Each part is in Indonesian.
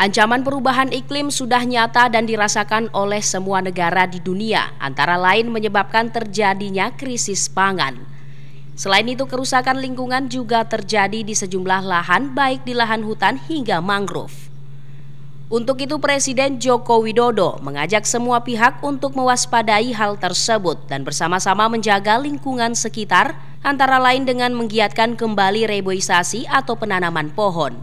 Ancaman perubahan iklim sudah nyata dan dirasakan oleh semua negara di dunia, antara lain menyebabkan terjadinya krisis pangan. Selain itu, kerusakan lingkungan juga terjadi di sejumlah lahan, baik di lahan hutan hingga mangrove. Untuk itu Presiden Joko Widodo mengajak semua pihak untuk mewaspadai hal tersebut dan bersama-sama menjaga lingkungan sekitar antara lain dengan menggiatkan kembali reboisasi atau penanaman pohon.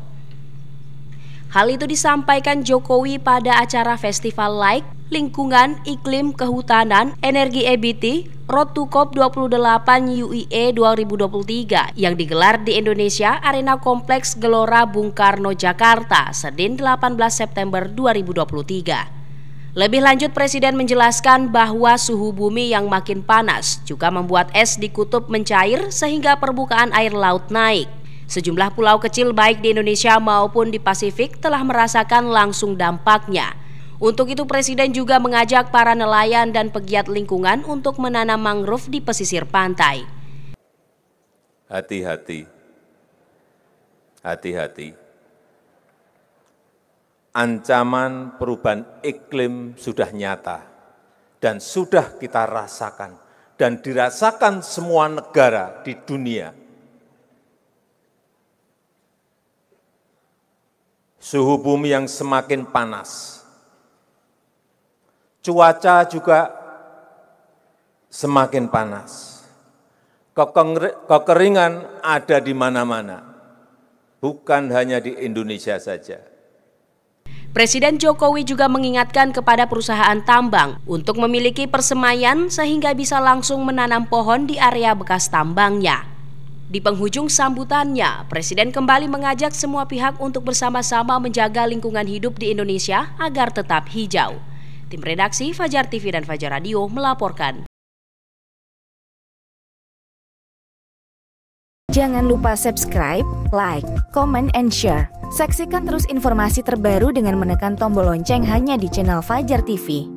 Hal itu disampaikan Jokowi pada acara festival Like Lingkungan, Iklim, Kehutanan, Energi EBT, Road to COP 28 UIE 2023 yang digelar di Indonesia Arena Kompleks Gelora Bung Karno Jakarta, Senin 18 September 2023. Lebih lanjut Presiden menjelaskan bahwa suhu bumi yang makin panas juga membuat es di kutub mencair sehingga permukaan air laut naik. Sejumlah pulau kecil baik di Indonesia maupun di Pasifik telah merasakan langsung dampaknya. Untuk itu Presiden juga mengajak para nelayan dan pegiat lingkungan untuk menanam mangrove di pesisir pantai. Hati-hati. Hati-hati. Ancaman perubahan iklim sudah nyata dan sudah kita rasakan dan dirasakan semua negara di dunia suhu bumi yang semakin panas. Cuaca juga semakin panas. Kekeringan ada di mana-mana, bukan hanya di Indonesia saja. Presiden Jokowi juga mengingatkan kepada perusahaan tambang untuk memiliki persemaian sehingga bisa langsung menanam pohon di area bekas tambangnya. Di penghujung sambutannya, Presiden kembali mengajak semua pihak untuk bersama-sama menjaga lingkungan hidup di Indonesia agar tetap hijau. Tim redaksi Fajar TV dan Fajar Radio melaporkan. Jangan lupa subscribe, like, comment, and share. Saksikan terus informasi terbaru dengan menekan tombol lonceng hanya di channel Fajar TV.